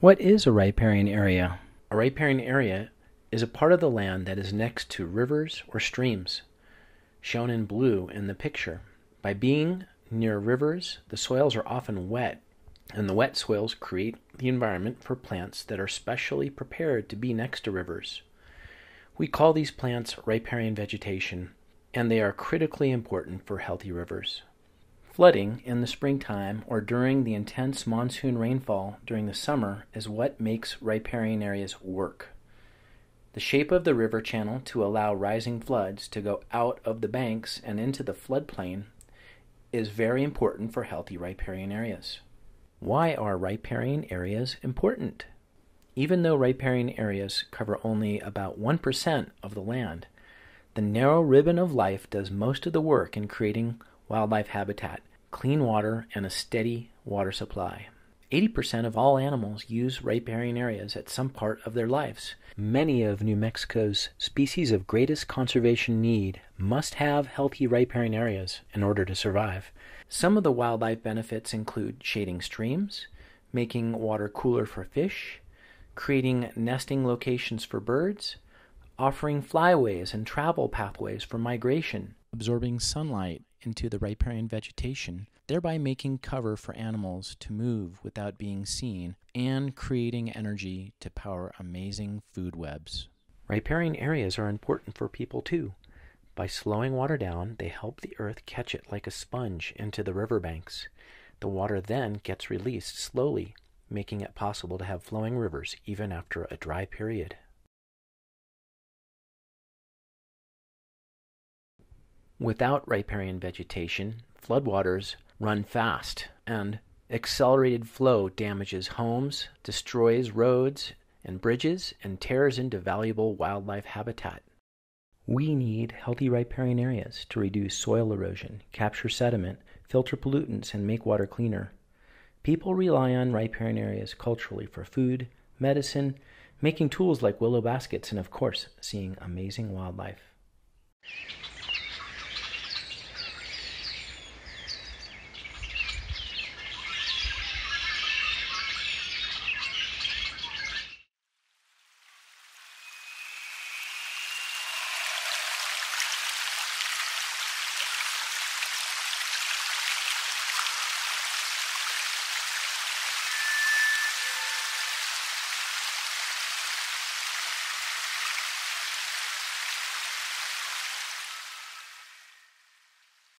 What is a riparian area? A riparian area is a part of the land that is next to rivers or streams, shown in blue in the picture. By being near rivers, the soils are often wet, and the wet soils create the environment for plants that are specially prepared to be next to rivers. We call these plants riparian vegetation, and they are critically important for healthy rivers. Flooding in the springtime or during the intense monsoon rainfall during the summer is what makes riparian areas work. The shape of the river channel to allow rising floods to go out of the banks and into the floodplain is very important for healthy riparian areas. Why are riparian areas important? Even though riparian areas cover only about 1% of the land, the narrow ribbon of life does most of the work in creating wildlife habitat, clean water, and a steady water supply. 80% of all animals use riparian areas at some part of their lives. Many of New Mexico's species of greatest conservation need must have healthy riparian areas in order to survive. Some of the wildlife benefits include shading streams, making water cooler for fish, creating nesting locations for birds, offering flyways and travel pathways for migration, absorbing sunlight, into the riparian vegetation, thereby making cover for animals to move without being seen and creating energy to power amazing food webs. Riparian areas are important for people too. By slowing water down, they help the earth catch it like a sponge into the riverbanks. The water then gets released slowly, making it possible to have flowing rivers even after a dry period. Without riparian vegetation, floodwaters run fast, and accelerated flow damages homes, destroys roads and bridges, and tears into valuable wildlife habitat. We need healthy riparian areas to reduce soil erosion, capture sediment, filter pollutants, and make water cleaner. People rely on riparian areas culturally for food, medicine, making tools like willow baskets, and of course, seeing amazing wildlife.